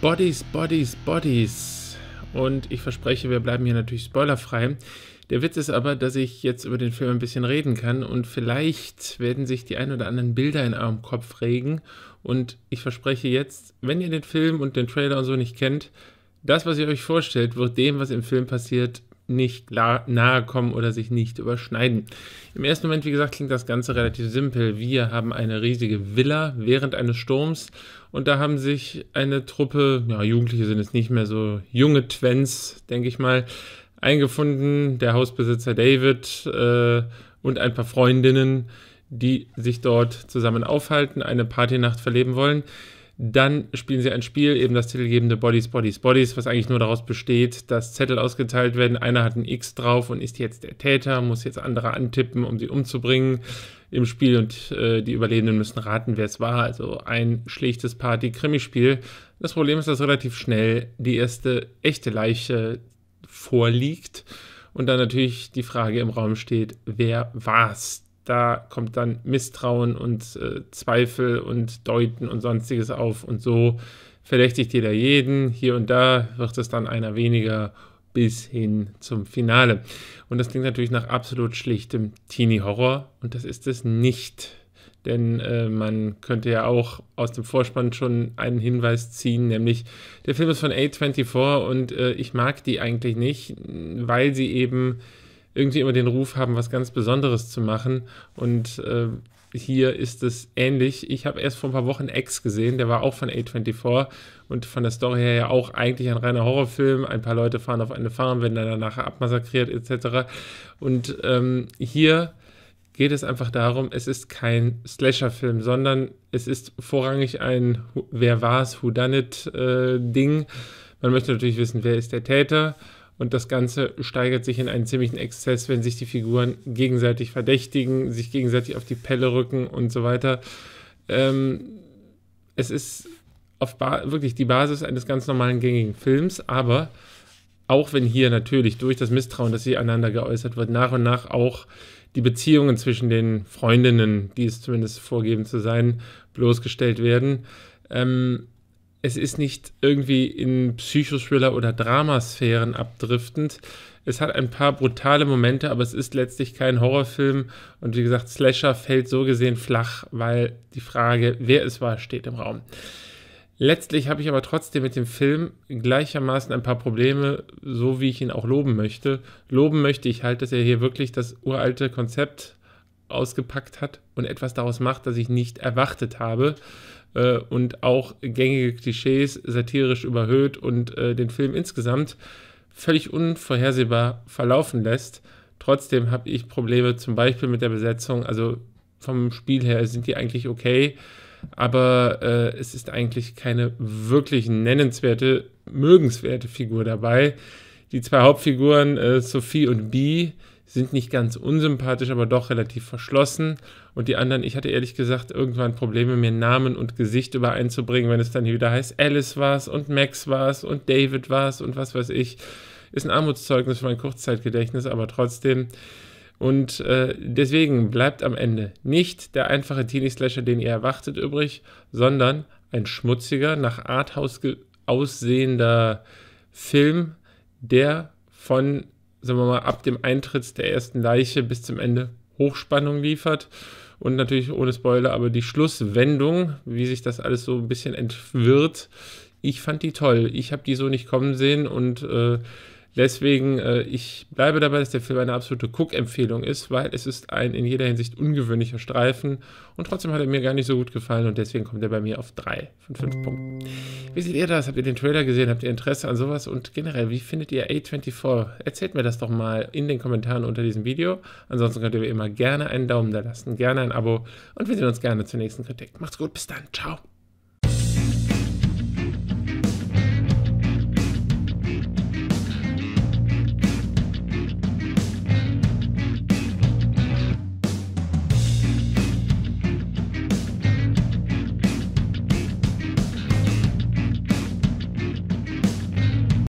Bodies, Bodies, Bodies. Und ich verspreche, wir bleiben hier natürlich spoilerfrei. Der Witz ist aber, dass ich jetzt über den Film ein bisschen reden kann und vielleicht werden sich die ein oder anderen Bilder in eurem Kopf regen. Und ich verspreche jetzt, wenn ihr den Film und den Trailer und so nicht kennt, das, was ihr euch vorstellt, wird dem, was im Film passiert, nicht nahe kommen oder sich nicht überschneiden. Im ersten Moment, wie gesagt, klingt das Ganze relativ simpel. Wir haben eine riesige Villa während eines Sturms und da haben sich eine Truppe, ja, Jugendliche sind es nicht mehr so junge Twins, denke ich mal, eingefunden. Der Hausbesitzer David äh, und ein paar Freundinnen, die sich dort zusammen aufhalten, eine Partynacht verleben wollen. Dann spielen sie ein Spiel, eben das titelgebende Bodies, Bodies, Bodies, was eigentlich nur daraus besteht, dass Zettel ausgeteilt werden. Einer hat ein X drauf und ist jetzt der Täter, muss jetzt andere antippen, um sie umzubringen im Spiel und äh, die Überlebenden müssen raten, wer es war. Also ein schlichtes Party-Krimispiel. Das Problem ist, dass relativ schnell die erste echte Leiche vorliegt und dann natürlich die Frage im Raum steht, wer war's? da kommt dann Misstrauen und äh, Zweifel und Deuten und sonstiges auf. Und so verdächtigt jeder jeden. Hier und da wird es dann einer weniger bis hin zum Finale. Und das klingt natürlich nach absolut schlichtem Teenie-Horror und das ist es nicht. Denn äh, man könnte ja auch aus dem Vorspann schon einen Hinweis ziehen, nämlich der Film ist von A24 und äh, ich mag die eigentlich nicht, weil sie eben irgendwie immer den Ruf haben, was ganz Besonderes zu machen. Und äh, hier ist es ähnlich. Ich habe erst vor ein paar Wochen X gesehen, der war auch von A24 und von der Story her ja auch eigentlich ein reiner Horrorfilm. Ein paar Leute fahren auf eine Farm, werden dann danach abmassakriert etc. Und ähm, hier geht es einfach darum, es ist kein Slasher-Film, sondern es ist vorrangig ein Wer war's, Who Done It äh, Ding. Man möchte natürlich wissen, wer ist der Täter und das Ganze steigert sich in einen ziemlichen Exzess, wenn sich die Figuren gegenseitig verdächtigen, sich gegenseitig auf die Pelle rücken und so weiter. Ähm, es ist auf wirklich die Basis eines ganz normalen gängigen Films, aber auch wenn hier natürlich durch das Misstrauen, das sie einander geäußert wird, nach und nach auch die Beziehungen zwischen den Freundinnen, die es zumindest vorgeben zu sein, bloßgestellt werden, ähm, es ist nicht irgendwie in Psychothriller oder Dramasphären abdriftend. Es hat ein paar brutale Momente, aber es ist letztlich kein Horrorfilm. Und wie gesagt, Slasher fällt so gesehen flach, weil die Frage, wer es war, steht im Raum. Letztlich habe ich aber trotzdem mit dem Film gleichermaßen ein paar Probleme, so wie ich ihn auch loben möchte. Loben möchte ich halt, dass er hier wirklich das uralte Konzept ausgepackt hat und etwas daraus macht, das ich nicht erwartet habe äh, und auch gängige Klischees satirisch überhöht und äh, den Film insgesamt völlig unvorhersehbar verlaufen lässt. Trotzdem habe ich Probleme zum Beispiel mit der Besetzung. Also vom Spiel her sind die eigentlich okay, aber äh, es ist eigentlich keine wirklich nennenswerte, mögenswerte Figur dabei. Die zwei Hauptfiguren, äh, Sophie und Bee, sind nicht ganz unsympathisch, aber doch relativ verschlossen. Und die anderen, ich hatte ehrlich gesagt irgendwann Probleme, mir Namen und Gesicht übereinzubringen, wenn es dann hier wieder heißt, Alice war es und Max war es und David war es und was weiß ich. Ist ein Armutszeugnis für mein Kurzzeitgedächtnis, aber trotzdem. Und äh, deswegen bleibt am Ende nicht der einfache Teenie-Slasher, den ihr erwartet, übrig, sondern ein schmutziger, nach Arthouse aussehender Film, der von sagen wir mal, ab dem Eintritt der ersten Leiche bis zum Ende Hochspannung liefert. Und natürlich ohne Spoiler, aber die Schlusswendung, wie sich das alles so ein bisschen entwirrt, ich fand die toll. Ich habe die so nicht kommen sehen und äh, Deswegen, äh, ich bleibe dabei, dass der Film eine absolute Cook-Empfehlung ist, weil es ist ein in jeder Hinsicht ungewöhnlicher Streifen und trotzdem hat er mir gar nicht so gut gefallen und deswegen kommt er bei mir auf 3 von 5 Punkten. Wie seht ihr das? Habt ihr den Trailer gesehen? Habt ihr Interesse an sowas? Und generell, wie findet ihr A24? Erzählt mir das doch mal in den Kommentaren unter diesem Video. Ansonsten könnt ihr wie immer gerne einen Daumen da lassen, gerne ein Abo und wir sehen uns gerne zur nächsten Kritik. Macht's gut, bis dann, ciao.